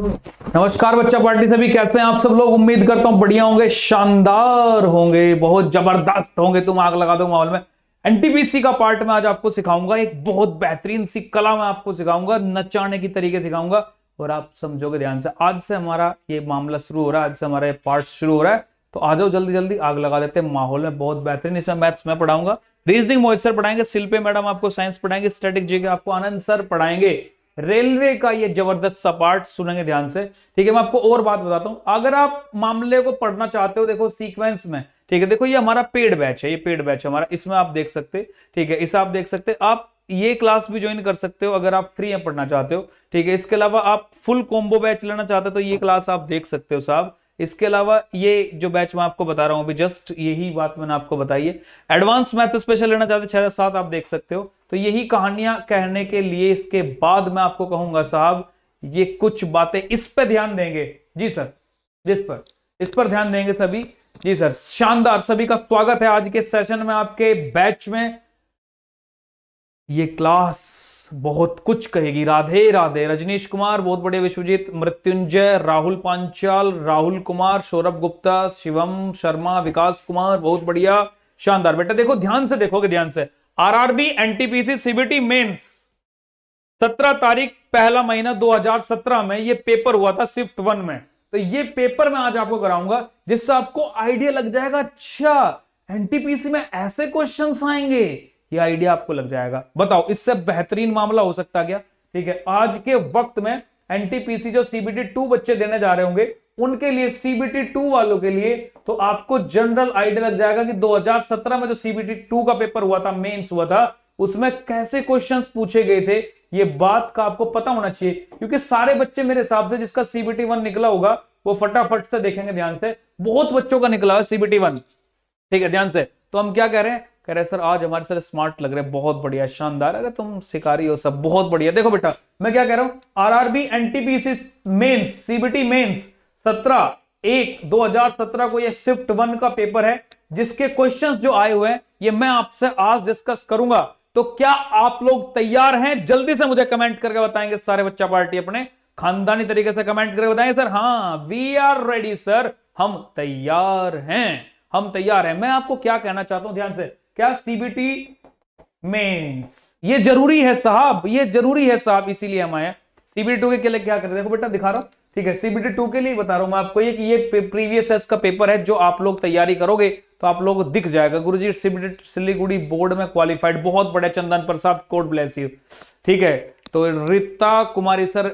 नमस्कार बच्चा पार्टी सभी कैसे हैं आप सब लोग उम्मीद करता हूं बढ़िया होंगे शानदार होंगे बहुत जबरदस्त होंगे तुम आग लगा दो माहौल में एनटीपीसी का पार्ट में आज आपको सिखाऊंगा एक बहुत बेहतरीन सी कला मैं आपको सिखाऊंगा नचाने की तरीके सिखाऊंगा और आप समझोगे ध्यान से आज से हमारा ये मामला शुरू हो रहा है आज से हमारा ये पार्ट शुरू हो रहा है तो आ जाओ जल्दी जल्दी आग लगा देते हैं माहौल में बहुत बेहतरीन इसमें मैथ्स में पढ़ाऊंगा रीजनिंग मोहित सर पढ़ाएंगे शिल्पे मैडम आपको साइंस पढ़ाएंगे स्टैटिक जी आपको आनंद सर पढ़ाएंगे रेलवे का ये जबरदस्त सपाट सुनेंगे ध्यान से ठीक है मैं आपको और बात बताता हूं अगर आप मामले को पढ़ना चाहते हो देखो सीक्वेंस में ठीक है देखो ये हमारा पेड बैच है ये पेड बैच हमारा इसमें आप देख सकते ठीक है इसे आप देख सकते आप ये क्लास भी ज्वाइन कर सकते हो अगर आप फ्री में पढ़ना चाहते हो ठीक है इसके अलावा आप फुल कॉम्बो बैच लेना चाहते हो तो ये क्लास आप देख सकते हो साहब इसके अलावा ये जो बैच मैं आपको बता रहा हूं अभी जस्ट यही बात मैंने आपको बताई है एडवांस मैथ स्पेशल लेना चाहते छह सात आप देख सकते हो तो यही कहानियां कहने के लिए इसके बाद मैं आपको कहूंगा साहब ये कुछ बातें इस पर ध्यान देंगे जी सर जिस पर इस पर ध्यान देंगे सभी जी सर शानदार सभी का स्वागत है आज के सेशन में आपके बैच में ये क्लास बहुत कुछ कहेगी राधे राधे रजनीश कुमार बहुत बड़े विश्वजीत मृत्युंजय राहुल पांचाल राहुल कुमार सौरभ गुप्ता शिवम शर्मा विकास कुमार बहुत बढ़िया शानदार बेटा देखो ध्यान से देखोगे ध्यान से आरआरबी एनटीपीसी सीबीटी मेंस 17 तारीख पहला महीना 2017 में ये पेपर हुआ था शिफ्ट वन में तो ये पेपर मैं आज आपको कराऊंगा जिससे आपको आइडिया लग जाएगा अच्छा एनटीपीसी में ऐसे क्वेश्चन आएंगे ये आइडिया आपको लग जाएगा बताओ इससे बेहतरीन मामला हो सकता क्या ठीक है आज के वक्त में एनटीपीसी जो सीबीटी टू बच्चे देने जा रहे होंगे उनके लिए सीबीटी टू वालों के लिए तो आपको जनरल आइडिया लग जाएगा कि 2017 में जो सीबीटी टू का पेपर हुआ था मेंस हुआ था उसमें कैसे क्वेश्चंस पूछे गए थे ये बात का आपको पता होना चाहिए क्योंकि सारे बच्चे मेरे हिसाब से जिसका सीबीटी वन निकला होगा वो फटाफट से देखेंगे ध्यान से बहुत बच्चों का निकला हुआ सीबीटी वन ठीक है ध्यान से तो हम क्या कह रहे हैं कह रहे सर आज हमारे सर स्मार्ट लग रहे बहुत बढ़िया शानदार अगर तुम शिकारी हो सब बहुत बढ़िया देखो बेटा मैं क्या कह रहा हूं R RRB NTPC mains CBT mains सत्रह एक सत्रह को यह शिफ्ट वन का पेपर है जिसके क्वेश्चंस जो आए हुए हैं ये मैं आपसे आज डिस्कस करूंगा तो क्या आप लोग तैयार हैं जल्दी से मुझे कमेंट करके बताएंगे सारे बच्चा पार्टी अपने खानदानी तरीके से कमेंट करके बताएंगे सर हाँ वी आर रेडी सर हम तैयार हैं हम तैयार हैं मैं आपको क्या कहना चाहता हूं ध्यान से क्या सीबीटी मेंस ये जरूरी है साहब ये जरूरी है साहब इसीलिए हम आए सीबीटी टू के लिए क्या कर रहे देखो बेटा दिखा रहा हूं ठीक है सीबीटी टू के लिए बता रहा हूं मैं आपको ये कि ये प्रीवियस एस का पेपर है जो आप लोग तैयारी करोगे तो आप लोग दिख जाएगा गुरु जी सीबीटी सिलीगुड़ी बोर्ड में क्वालिफाइड बहुत बड़े Chandan Prasad god bless you ठीक है तो रीता कुमारी सर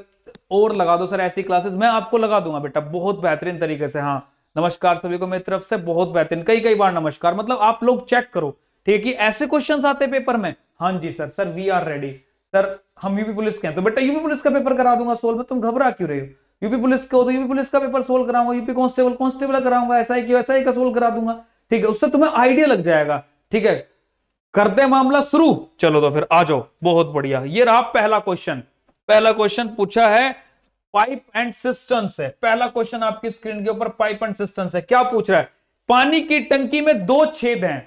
और लगा दो सर ऐसी क्लासेस मैं आपको लगा दूंगा बेटा बहुत बेहतरीन तरीके से हाँ नमस्कार सभी को मेरी तरफ से बहुत बेहतरीन कई कई बार नमस्कार मतलब आप लोग चेक करो ठीक है ऐसे क्वेश्चन आते पेपर में हाँ जी sir sir we are ready sir हम यूपी पुलिस के हैं तो बेटा यूपी पुलिस का पेपर करा दूंगा सोल्व तो में तुम घबरा क्यों रहे हो यूपी पुलिस तो का हो तो यूपी पुलिस का पेपर सोल्व कराऊंगा यूपी कॉन्स्टेबल कॉन्स्टेबल कराऊंगा एसआई की एसआई का सोल्व करा दूंगा ठीक है उससे तुम्हें आइडिया लग जाएगा ठीक है कर दे मामला शुरू चलो तो फिर आ जाओ बहुत बढ़िया ये रहा पहला क्वेश्चन पहला क्वेश्चन पूछा है पाइप एंड सिस्टम है पहला क्वेश्चन आपकी स्क्रीन के ऊपर पाइप एंड सिस्टम है क्या पूछ रहा है पानी की टंकी में दो छेद हैं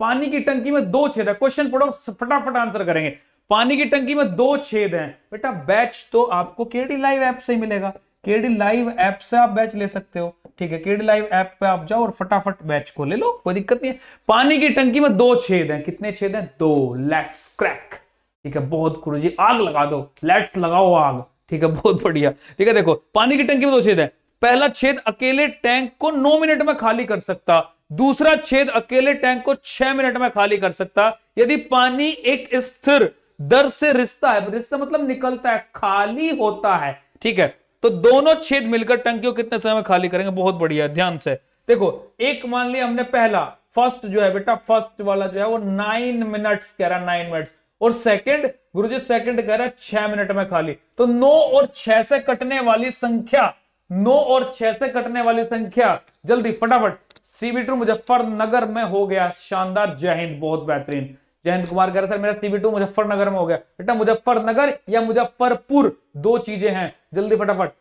पानी की टंकी में दो छेद है क्वेश्चन पढ़ो फटाफट आंसर करेंगे पानी की टंकी में दो छेद हैं बेटा बैच तो आपको केडी लाइव ऐप से ही मिलेगा केडी लाइव ऐप से आप बैच ले सकते हो ठीक है केडी लाइव ऐप पे आप जाओ और फटाफट बैच को ले लो कोई दिक्कत नहीं है पानी की टंकी में दो छेद हैं कितने छेद हैं दो लेट्स क्रैक ठीक है बहुत गुरु जी आग लगा दो लेट्स लगाओ आग ठीक है बहुत बढ़िया ठीक है देखो पानी की टंकी में दो छेद है पहला छेद अकेले टैंक को नौ मिनट में खाली कर सकता दूसरा छेद अकेले टैंक को छह मिनट में खाली कर सकता यदि पानी एक स्थिर दर से रिश्ता है तो रिश्ता मतलब निकलता है खाली होता है ठीक है तो दोनों छेद मिलकर टंकी को कितने समय में खाली करेंगे बहुत बढ़िया ध्यान से देखो एक मान लिया हमने पहला फर्स्ट जो है बेटा फर्स्ट वाला जो है वो नाइन मिनट्स कह रहा है नाइन मिनट्स और सेकंड गुरुजी सेकंड कह रहा है छह मिनट में खाली तो नौ और छह से कटने वाली संख्या नौ और छह से कटने वाली संख्या जल्दी फटाफट सीबी टू मुजफ्फरनगर में हो गया शानदार जय हिंद बहुत बेहतरीन जयंत कुमार कह रहे सर मेरा सीबी टू मुजफ्फरनगर में हो गया बेटा मुजफ्फरनगर या मुजफ्फरपुर दो चीजें हैं जल्दी फटाफट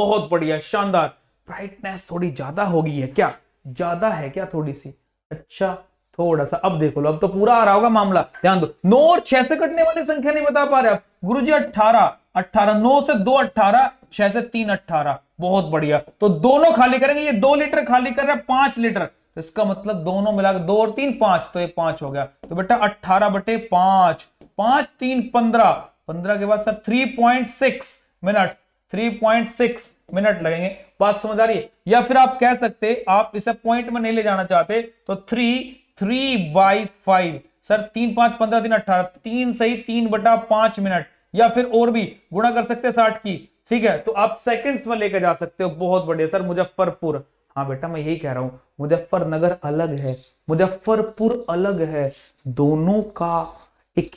बहुत बढ़िया शानदार ब्राइटनेस थोड़ी ज्यादा हो गई है क्या ज्यादा है क्या थोड़ी सी अच्छा थोड़ा सा अब देखो लो अब तो पूरा आ रहा होगा मामला ध्यान दो और छह से कटने वाली संख्या नहीं बता पा रहे आप गुरु जी अट्ठारह अट्ठारह नौ से दो अट्ठारह छह से तीन अट्ठारह बहुत बढ़िया तो दोनों खाली करेंगे ये दो लीटर खाली कर रहा है पांच लीटर तो इसका मतलब दोनों मिलाकर दो और तीन पांच तो ये पांच हो गया तो बेटा अट्ठारह बटे पांच पांच तीन पंद्रह पंद्रह के बाद sir three point six minute three point six minute लगेंगे बात समझ आ रही है या फिर आप कह सकते आप इसे पॉइंट में नहीं ले जाना चाहते तो three three by five sir तीन पांच पंद्रह तीन अट्ठारह तीन सही तीन बटा पांच मिनट या फिर और भी गुणा कर सकते हैं साठ की ठीक है तो आप सेकंड्स में लेकर जा सकते हो बहुत बढ़िया सर मुजफ्फरपुर हाँ बेटा मैं यही कह रहा हूं मुजफ्फरनगर अलग है मुजफ्फरपुर अलग है दोनों का एक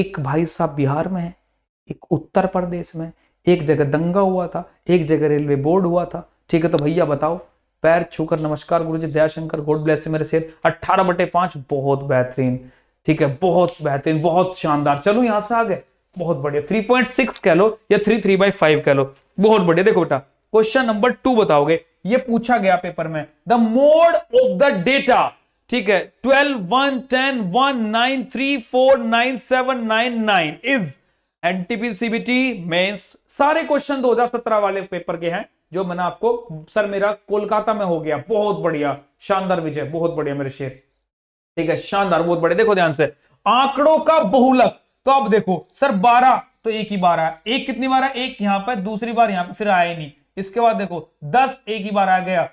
एक भाई साहब बिहार में है एक उत्तर प्रदेश में एक जगह दंगा हुआ था एक जगह रेलवे बोर्ड हुआ था ठीक है तो भैया बताओ पैर छूकर नमस्कार गुरु जी दयाशंकर गोड ब्लेस मेरे शेर अट्ठारह बटे पांच बहुत बेहतरीन ठीक है बहुत बेहतरीन बहुत शानदार चलो यहां से आ गए बहुत बढ़िया थ्री पॉइंट सिक्स कह लो या थ्री थ्री बाई फाइव कह लो बहुत बढ़िया देखो बेटा क्वेश्चन नंबर टू बताओगे ये पूछा गया पेपर में the mode of the data ठीक है twelve one ten one nine three four nine seven nine nine is NTP CBT mains सारे क्वेश्चन 2017 वाले पेपर के हैं जो मैंने आपको सर मेरा कोलकाता में हो गया बहुत बढ़िया शानदार विजय बहुत बढ़िया मेरे शेर ठीक है शानदार बहुत बढ़िया देखो ध्यान से आंकड़ों का बहुलक तो अब देखो सर बारह तो एक ही बारह एक कितनी बार एक यहां पर दूसरी बार यहां पर फिर आया नहीं इसके बाद देखो दस एक ही बार आ गया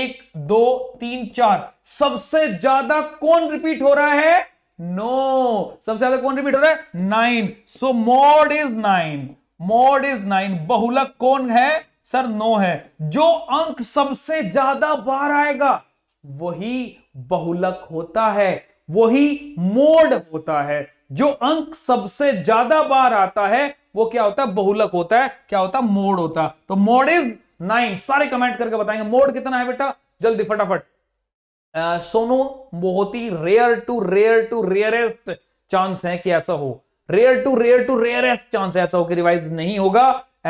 एक दो तीन चार सबसे ज्यादा कौन रिपीट हो रहा है नो no. सबसे ज्यादा कौन रिपीट हो रहा है nine so mode is nine mode is nine बहुलक कौन है सर नो है जो अंक सबसे ज्यादा बार आएगा वही बहुलक होता है वही मोड होता है जो अंक सबसे ज्यादा बार आता है वो क्या होता है बहुलक होता है क्या होता है मोड होता है तो मोड इज नाइन सारे कमेंट करके बताएंगे मोड कितना है बेटा जल्दी फटाफट सोनो बहुत ही rare to rare to rarest chance है कि ऐसा हो rare to rare to rarest chance ऐसा हो कि रिवाइज नहीं होगा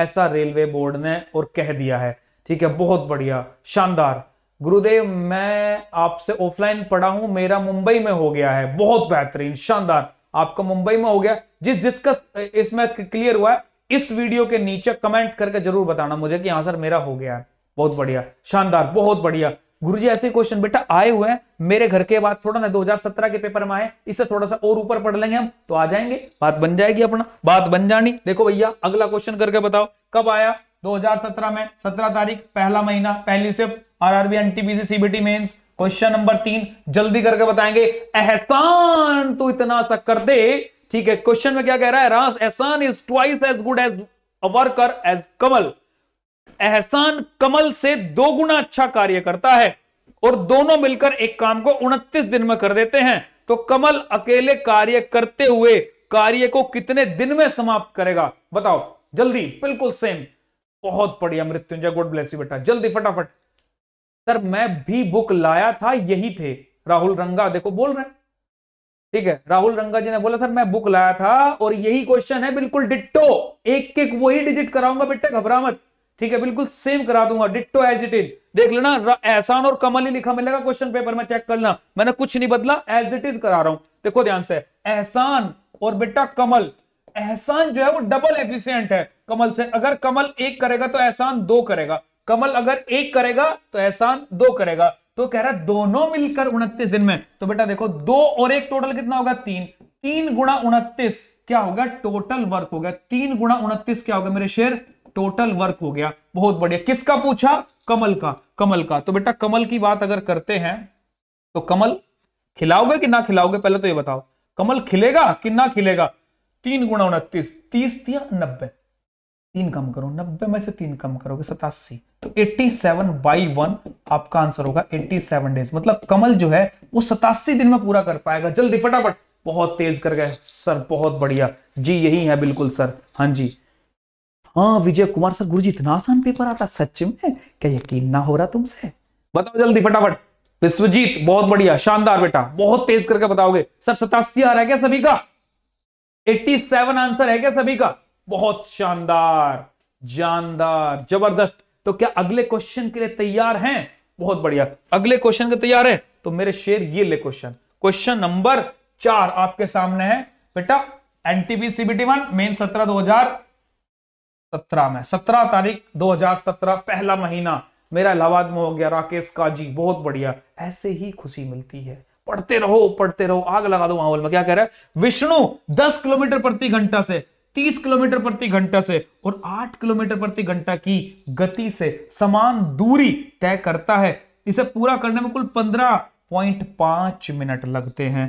ऐसा रेलवे बोर्ड ने और कह दिया है ठीक है बहुत बढ़िया शानदार गुरुदेव मैं आपसे ऑफलाइन पढ़ा हूं मेरा मुंबई में हो गया है बहुत बेहतरीन शानदार आपका मुंबई में हो गया जिस जिसका इसमें क्लियर हुआ है इस वीडियो के नीचे कमेंट करके जरूर बताना मुझे कि आंसर हाँ मेरा हो गया है बहुत बढ़िया शानदार बहुत बढ़िया गुरु जी ऐसे क्वेश्चन बेटा आए हुए हैं मेरे घर के बाद थोड़ा ना 2017 के पेपर में आए इससे थोड़ा सा और ऊपर पढ़ लेंगे हम तो आ जाएंगे बात बन जाएगी अपना बात बन जानी देखो भैया अगला क्वेश्चन करके बताओ कब आया 2017 में 17 तारीख पहला महीना पहली सिर्फ R RB NTPC CBT mains question number तीन जल्दी करके बताएंगे एहसान तो इतना सा कर दे ठीक है क्वेश्चन में क्या कह रहा है रास Ehsan is twice as good as worker as Kamal Ehsan Kamal से दो गुना अच्छा कार्य करता है और दोनों मिलकर एक काम को उनतीस दिन में कर देते हैं तो कमल अकेले कार्य करते हुए कार्य को कितने दिन में समाप्त करेगा बताओ जल्दी बिल्कुल सेम बहुत बढ़िया मृत्युंजय गुड ब्लेस यू बेटा जल्दी फटाफट सर मैं भी बुक लाया था यही थे राहुल रंगा देखो बोल रहे हैं ठीक है राहुल रंगा जी ने बोला सर मैं बुक लाया था और यही क्वेश्चन है बिल्कुल डिट्टो एक एक वही डिजिट कराऊंगा बेटा घबरा मत ठीक है बिल्कुल सेम करा दूंगा डिट्टो एज इट इज देख लेना एहसान और कमल ही लिखा मिलेगा क्वेश्चन पेपर में चेक करना मैंने कुछ नहीं बदला एज इट इज करा रहा हूं देखो ध्यान से एहसान और बेटा कमल एहसान जो है वो डबल एफिशियंट है कमल से अगर कमल एक करेगा तो एहसान दो करेगा कमल अगर एक करेगा तो एहसान दो करेगा तो कह रहा है दोनों मिलकर उनतीस दिन में तो बेटा देखो दो और एक टोटल कितना होगा तीन तीन गुणा उनतीस क्या होगा टोटल वर्क हो गया तीन गुणा उनतीस क्या होगा मेरे शेर टोटल वर्क हो गया बहुत बढ़िया किसका पूछा कमल का कमल का तो बेटा कमल की बात अगर करते हैं तो कमल खिलाओगे कि ना खिलाओगे पहले तो ये बताओ कमल खिलेगा कि ना खिलेगा तीन गुणा उनतीस तीस दिया नब्बे तीन कम करो नब्बे में से तीन कम करोगे सतासी तो 87 सेवन बाई वन आपका आंसर होगा 87 डेज मतलब कमल जो है वो सतासी दिन में पूरा कर पाएगा जल्दी फटाफट बहुत तेज कर गए सर बहुत बढ़िया जी यही है बिल्कुल सर हाँ जी हाँ विजय कुमार सर गुरुजी इतना आसान पेपर आता सच में क्या यकीन ना हो रहा तुमसे बताओ जल्दी फटाफट विश्वजीत बहुत बढ़िया शानदार बेटा बहुत तेज करके बताओगे सर सतासी आ रहा है क्या सभी का 87 आंसर है क्या सभी का बहुत शानदार जानदार जबरदस्त तो क्या अगले क्वेश्चन के लिए तैयार हैं बहुत बढ़िया अगले क्वेश्चन के तैयार हैं तो मेरे शेर ये ले क्वेश्चन क्वेश्चन नंबर चार आपके सामने है बेटा एनटीबी सीबीटी वन मेन सत्रह दो हजार सत्रह में सत्रह तारीख दो हजार सत्रह पहला महीना मेरा इलाहाबाद में हो गया राकेश काजी बहुत बढ़िया ऐसे ही खुशी मिलती है पढ़ते रहो पढ़ते रहो आग लगा दो माहौल में क्या कह रहा है विष्णु दस किलोमीटर प्रति घंटा से तीस किलोमीटर प्रति घंटा से और आठ किलोमीटर प्रति घंटा की गति से समान दूरी तय करता है इसे पूरा करने में कुल पांच मिनट लगते हैं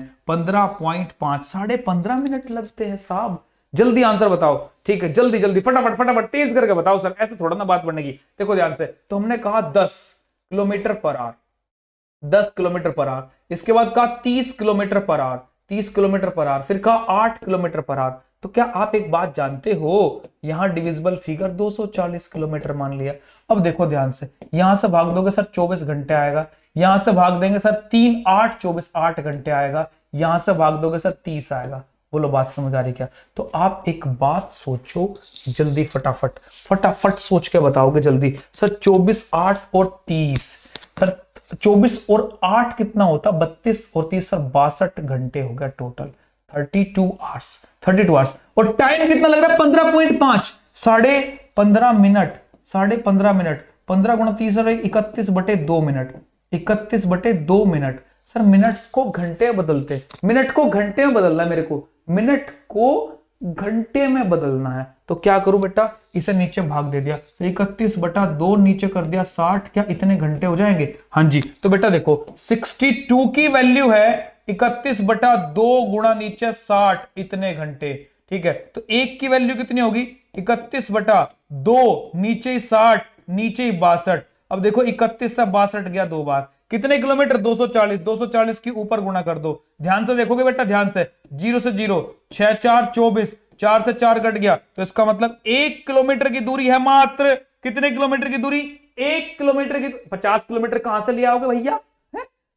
पांच साढ़े पंद्रह मिनट लगते हैं साहब जल्दी आंसर बताओ ठीक है जल्दी जल्दी फटाफट फटाफट तेज करके बताओ सर ऐसे थोड़ा ना बात बढ़ने की देखो ध्यान से तो हमने कहा दस किलोमीटर पर आर दस किलोमीटर पर आर इसके बाद कहा तीस किलोमीटर पर आर तीस किलोमीटर पर आर फिर कहा आठ किलोमीटर पर आर तो क्या आप एक बात जानते हो यहां डिविजिबल फिगर 240 किलोमीटर मान लिया अब देखो ध्यान से यहां से भाग दोगे सर 24 घंटे आएगा यहां से भाग देंगे सर तीन आठ चौबीस आठ घंटे आएगा यहां से भाग दोगे सर तीस आएगा बोलो बात समझ आ रही क्या तो आप एक बात सोचो जल्दी फटाफट फटाफट सोच के बताओगे जल्दी सर चौबीस आठ और तीस सर चौबीस और आठ कितना होता बत्तीस और तीस सर बासठ घंटे हो गया total thirty two hours thirty two hours और टाइम कितना लग रहा है पंद्रह पॉइंट पांच साढ़े पंद्रह मिनट साढ़े पंद्रह मिनट पंद्रह गुणा तीस और इकतीस बटे दो मिनट इकतीस बटे दो मिनट सर मिनट्स को घंटे बदलते मिनट को घंटे में बदलना है मेरे को मिनट को घंटे में बदलना है तो क्या करूं बेटा इसे नीचे भाग दे दिया इकतीस बटा दो नीचे कर दिया साठ क्या इतने घंटे हो जाएंगे हाँ जी तो बेटा देखो सिक्सटी टू की वैल्यू है इकतीस बटा दो गुणा नीचे साठ इतने घंटे ठीक है तो एक की वैल्यू कितनी होगी इकतीस बटा दो नीचे साठ नीचे बासठ अब देखो इकतीस से बासठ गया दो बार कितने किलोमीटर 240 240 की ऊपर गुणा कर दो ध्यान से देखोगे बेटा ध्यान से जीरो से जीरो छह चार चौबीस चार से चार कट गया तो इसका मतलब एक किलोमीटर की दूरी है मात्र कितने किलोमीटर की दूरी एक किलोमीटर की पचास किलोमीटर कहां से लिया होगा भैया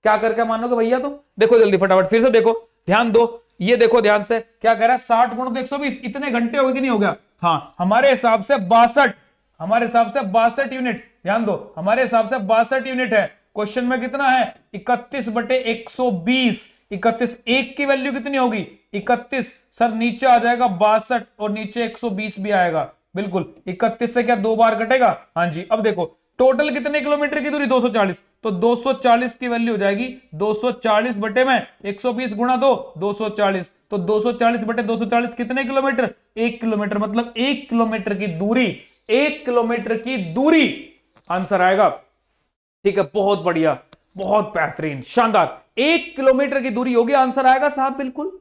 क्या करके मानोगे भैया तो देखो जल्दी फटाफट फिर से देखो ध्यान दो ये देखो ध्यान से क्या कह रहा है साठ गुण तो एक सौ बीस इतने घंटे हो गए कि नहीं हो गया हाँ हमारे हिसाब से बासठ हमारे हिसाब से बासठ यूनिट ध्यान दो हमारे हिसाब से बासठ यूनिट है क्वेश्चन में कितना है इकतीस बटे एक सौ बीस इकतीस एक की वैल्यू कितनी होगी इकतीस सर नीचे आ जाएगा बासठ और नीचे एक सौ बीस भी आएगा बिल्कुल इकतीस से क्या दो बार कटेगा हाँ जी अब देखो टोटल कितने किलोमीटर की दूरी 240 तो 240 की वैल्यू हो जाएगी 240 बटे में 120 गुणा दो दो तो 240 बटे 240 कितने किलोमीटर एक किलोमीटर मतलब एक किलोमीटर की दूरी एक किलोमीटर की दूरी आंसर आएगा ठीक है बहुत बढ़िया बहुत बेहतरीन शानदार एक किलोमीटर की दूरी होगी आंसर आएगा साहब बिल्कुल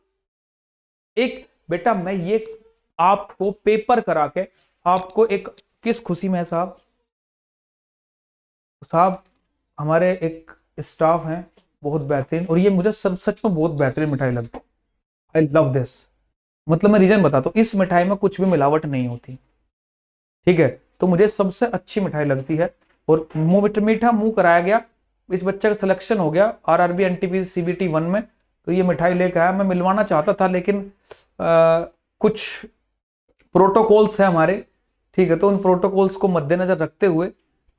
एक बेटा मैं ये आपको पेपर करा के आपको एक किस खुशी में साहब साहब हमारे एक स्टाफ हैं बहुत बेहतरीन और ये मुझे सब सच में बहुत बेहतरीन मिठाई लगती आई लव दिस मतलब मैं रीजन बताता हूँ इस मिठाई में कुछ भी मिलावट नहीं होती ठीक है तो मुझे सबसे अच्छी मिठाई लगती है और मुँह मीठा मुंह कराया गया इस बच्चे का सिलेक्शन हो गया R R B N T P C B T one में तो ये मिठाई लेकर आया मैं मिलवाना चाहता था लेकिन आ, कुछ प्रोटोकॉल्स हैं हमारे ठीक है तो उन प्रोटोकॉल्स को मद्देनजर रखते हुए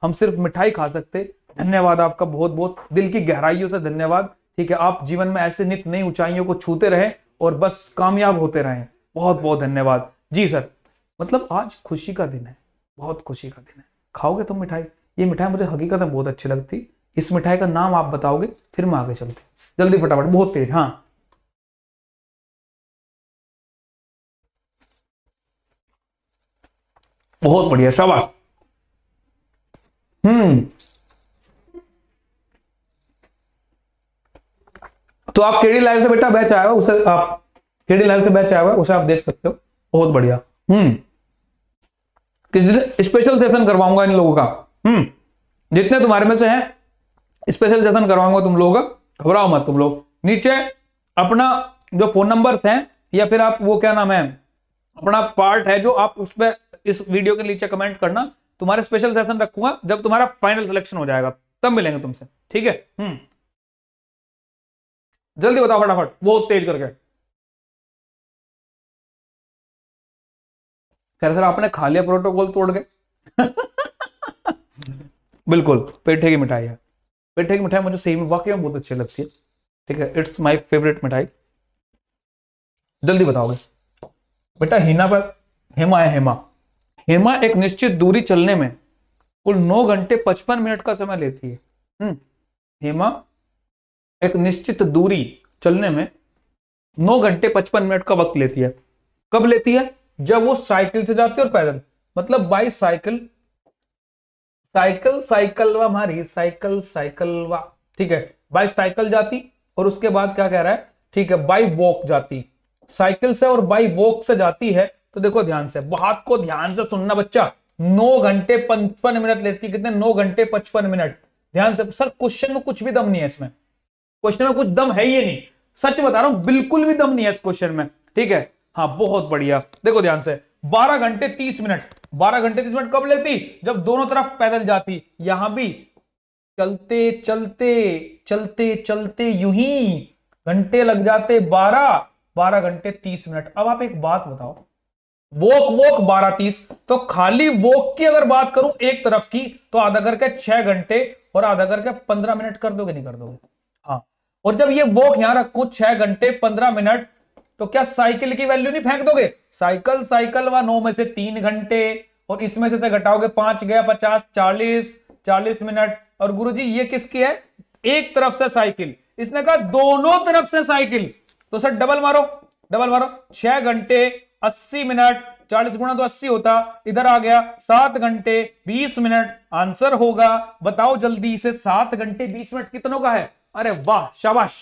हम सिर्फ मिठाई खा सकते धन्यवाद आपका बहुत बहुत दिल की गहराइयों से धन्यवाद ठीक है आप जीवन में ऐसे नित नई ऊंचाइयों को छूते रहे और बस कामयाब होते रहें बहुत बहुत धन्यवाद जी सर मतलब आज खुशी का दिन है बहुत खुशी का दिन है खाओगे तुम मिठाई ये मिठाई मुझे हकीकत में बहुत अच्छी लगती इस मिठाई का नाम आप बताओगे फिर मैं आगे चलते जल्दी फटाफट बहुत तेज हाँ बहुत बढ़िया शाबाश हम्म तो आप केडी लाइव से बेटा बैच आया हुआ उसे आप केडी लाइव से बैच आया हुआ उसे आप देख सकते हो बहुत बढ़िया हम्म किस दिन स्पेशल सेशन करवाऊंगा इन लोगों का हम्म जितने तुम्हारे में से हैं स्पेशल सेशन करवाऊंगा तुम लोग घबराओ मत तुम लोग नीचे अपना जो फोन नंबर्स हैं या फिर आप वो क्या नाम है अपना पार्ट है जो आप उस पर इस वीडियो के नीचे कमेंट करना तुम्हारे स्पेशल सेशन रखूंगा जब तुम्हारा फाइनल सिलेक्शन हो जाएगा तब मिलेंगे तुमसे ठीक है हम्म जल्दी बताओ फटाफट बहुत तेज करके खैर सर आपने खा लिया प्रोटोकॉल तोड़ के बिल्कुल पेठे की मिठाई है पेठे की मिठाई मुझे सही में वाकई में बहुत अच्छी लगती है ठीक है इट्स माय फेवरेट मिठाई जल्दी बताओगे बेटा हिना पर हेमा है हेमा हेमा एक निश्चित दूरी चलने में कुल नौ घंटे पचपन मिनट का समय लेती है हम्म, हेमा एक निश्चित दूरी चलने में नौ घंटे पचपन मिनट का वक्त लेती है कब लेती है जब वो साइकिल से जाती है और पैदल मतलब बाई साइकिल साइकिल साइकिल व हमारी साइकिल साइकिल व ठीक है बाई साइकिल जाती और उसके बाद क्या कह रहा है ठीक है बाई वॉक जाती साइकिल से और बाई वॉक से जाती है तो देखो ध्यान से बात को ध्यान से सुनना बच्चा नौ घंटे पचपन मिनट लेती कितने नौ घंटे पचपन मिनट ध्यान से सर क्वेश्चन में कुछ भी दम नहीं है इसमें क्वेश्चन में कुछ दम है ही नहीं सच बता रहा हूं बिल्कुल भी दम नहीं है इस क्वेश्चन में ठीक है हाँ बहुत बढ़िया देखो ध्यान से बारह घंटे तीस मिनट बारह घंटे तीस मिनट कब लेती जब दोनों तरफ पैदल जाती यहां भी चलते चलते चलते चलते यू ही घंटे लग जाते बारह बारह घंटे तीस मिनट अब आप एक बात बताओ वोक वोक बारह तीस तो खाली वोक की अगर बात करूं एक तरफ की तो आधा करके छह घंटे और आधा करके पंद्रह मिनट कर दोगे नहीं कर दोगे हाँ और जब ये वोक यहां रखू छह घंटे पंद्रह मिनट तो क्या साइकिल की वैल्यू नहीं फेंक दोगे साइकिल साइकिल व नौ में से तीन घंटे और इसमें से, से घटाओगे पांच गया पचास चालीस चालीस मिनट और गुरु जी ये किसकी है एक तरफ से साइकिल इसने कहा दोनों तरफ से साइकिल तो सर डबल मारो डबल मारो छह घंटे अस्सी मिनट चालीस गुणा तो अस्सी होता इधर आ गया सात घंटे बीस मिनट आंसर होगा बताओ जल्दी इसे सात घंटे बीस मिनट कितनों का है अरे वाह शाबाश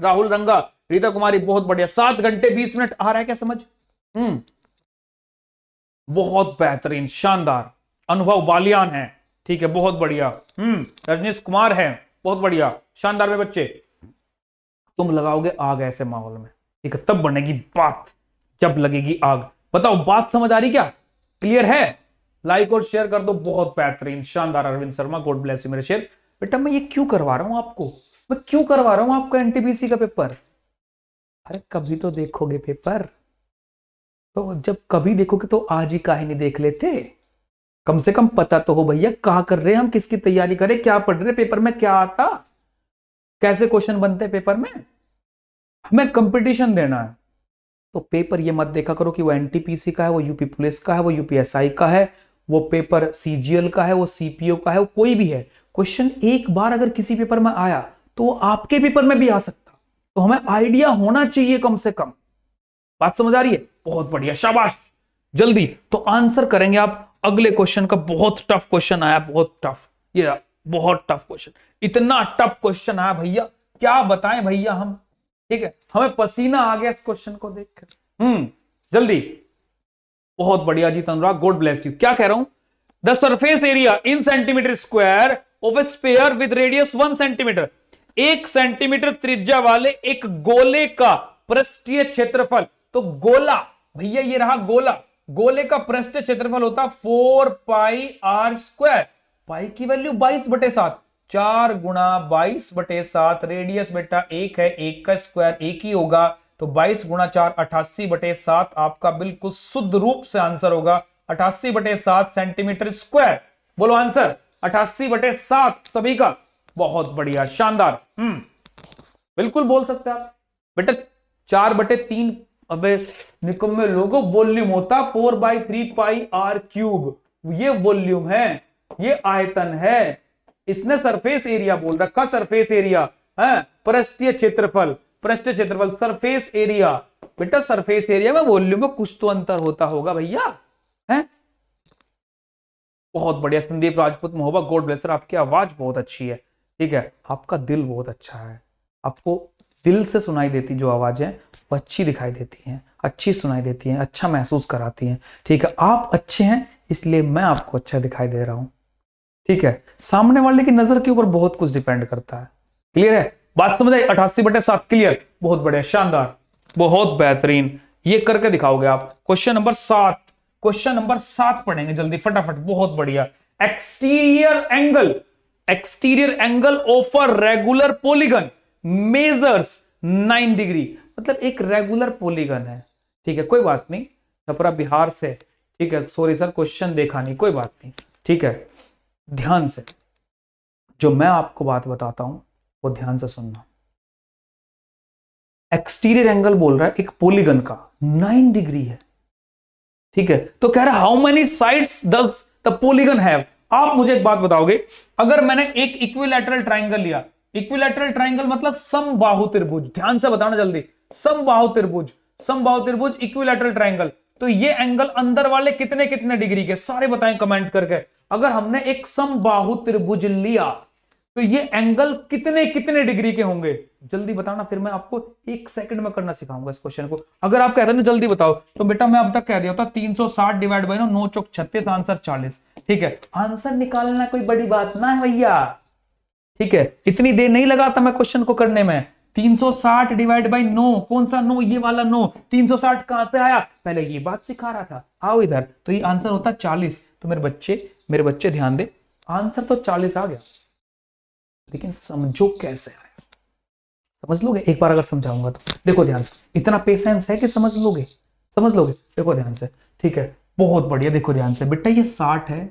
राहुल रंगा रीता कुमारी बहुत बढ़िया सात घंटे बीस मिनट आ रहा है क्या समझ हम्म बहुत बेहतरीन शानदार अनुभव बालियान है ठीक है बहुत बढ़िया हम्म रजनीश कुमार है बहुत बढ़िया शानदार में बच्चे तुम लगाओगे आग ऐसे माहौल में ठीक है तब बनेगी बात जब लगेगी आग बताओ बात समझ आ रही क्या क्लियर है लाइक और शेयर कर दो बहुत बेहतरीन शानदार अरविंद शर्मा गोड ब्लेस यू मेरे शेयर बेटा मैं ये क्यों करवा रहा हूं आपको मैं क्यों करवा रहा हूं आपका एनटीपीसी का पेपर अरे कभी तो देखोगे पेपर तो जब कभी देखोगे तो आज ही काहे नहीं देख लेते कम से कम पता तो हो भैया कहा कर रहे हैं हम किसकी तैयारी करें क्या पढ़ रहे पेपर में क्या आता कैसे क्वेश्चन बनते पेपर में हमें कंपटीशन देना है तो पेपर ये मत देखा करो कि वो एनटीपीसी का है वो यूपी पुलिस का है वो यूपीएसआई का है वो पेपर सीजीएल का है वो सीपीओ का है वो कोई भी है क्वेश्चन एक बार अगर किसी पेपर में आया तो आपके पेपर में भी आ सकता तो हमें आइडिया होना चाहिए कम से कम बात समझ आ रही है बहुत बढ़िया शाबाश जल्दी तो आंसर करेंगे आप अगले क्वेश्चन का बहुत टफ क्वेश्चन आया बहुत टफ ये बहुत टफ क्वेश्चन इतना टफ क्वेश्चन आया भैया क्या बताएं भैया हम ठीक है हमें पसीना आ गया इस क्वेश्चन को देखकर हम्म जल्दी बहुत बढ़िया जी अनुराग गॉड ब्लेस यू क्या कह रहा हूं the surface area in centimeter square of a sphere with radius one centimeter एक सेंटीमीटर त्रिज्या वाले एक गोले का पृष्ठीय क्षेत्रफल तो गोला भैया ये रहा गोला गोले का पृष्ठ क्षेत्रफल होता four pi r square pi की वैल्यू बाईस बटे सात चार गुणा बाईस बटे सात रेडियस बेटा एक है एक का स्क्वायर एक ही होगा तो बाईस गुणा चार अठासी बटे सात आपका बिल्कुल शुद्ध रूप से आंसर होगा अठासी बटे सात सेंटीमीटर स्क्वायर बोलो आंसर अठासी बटे सात सभी का बहुत बढ़िया शानदार हम्म बिल्कुल बोल सकते आप बेटा चार बटे तीन अबे निकम में लोगो वॉल्यूम होता four by three pi r cube ये वॉल्यूम है ये आयतन है इसने सरफेस एरिया बोल रखा सरफेस एरिया है प्रस्तीय क्षेत्रफल प्रस्तीय क्षेत्रफल सरफेस एरिया बेटा सरफेस एरिया में वॉल्यूम में कुछ तो अंतर होता होगा भैया है बहुत बढ़िया संदीप राजपूत मोहब्बा गोड ब्लेसर आपकी आवाज बहुत अच्छी है ठीक है आपका दिल बहुत अच्छा है आपको दिल से सुनाई देती जो आवाजें वो अच्छी दिखाई देती हैं अच्छी सुनाई देती हैं अच्छा महसूस कराती हैं ठीक है आप अच्छे हैं इसलिए मैं आपको अच्छा दिखाई दे रहा हूं ठीक है सामने वाले की नजर के ऊपर बहुत कुछ डिपेंड करता है क्लियर है बात समझ आई अठासी बटे सात क्लियर बहुत बढ़िया शानदार बहुत बेहतरीन ये करके दिखाओगे आप क्वेश्चन नंबर सात क्वेश्चन नंबर सात पढ़ेंगे जल्दी फटाफट बहुत बढ़िया exterior angle exterior angle of a regular polygon measures nine degree मतलब एक रेगुलर पोलीगन है ठीक है कोई बात नहीं छपरा बिहार से ठीक है सॉरी सर क्वेश्चन देखा नहीं कोई बात नहीं ठीक है ध्यान से जो मैं आपको बात बताता हूं वो ध्यान से सुनना एक्सटीरियर एंगल बोल रहा है एक पोलीगन का नाइन डिग्री है ठीक है तो कह रहा है how many sides does the polygon have आप मुझे एक बात बताओगे अगर मैंने एक इक्विलेटरल ट्राइंगल लिया इक्विलेटरल ट्राइंगल मतलब समबाहु त्रिभुज ध्यान से बताना जल्दी समबाहु त्रिभुज समबाहु त्रिभुज इक्विलेटरल ट्राइंगल तो ये एंगल अंदर वाले कितने कितने डिग्री के सारे बताएं कमेंट करके अगर हमने एक समबाहु त्रिभुज लिया तो ये एंगल कितने कितने डिग्री के होंगे जल्दी बताना फिर मैं आपको एक सेकंड में करना सिखाऊंगा इस क्वेश्चन को अगर आप कह रहे ना तो जल्दी बताओ तो बेटा मैं अब तक कह दिया था 360 डिवाइड बाई नौ चौक छत्तीस आंसर 40 ठीक है आंसर निकालना कोई बड़ी बात ना है भैया ठीक है इतनी देर नहीं लगाता मैं क्वेश्चन को करने में 360 डिवाइड बाय नो कौन सा नो ये वाला नो 360 कहां से आया पहले ये बात सिखा रहा था आओ इधर तो ये आंसर होता 40 तो मेरे बच्चे मेरे बच्चे ध्यान दे आंसर तो चालीस आ गया लेकिन समझो कैसे आया समझ लोगे एक बार अगर समझाऊंगा तो देखो ध्यान से इतना पेशेंस है कि समझ लोगे समझ लोगे देखो ध्यान से ठीक है बहुत बढ़िया देखो ध्यान से बेटा ये साठ है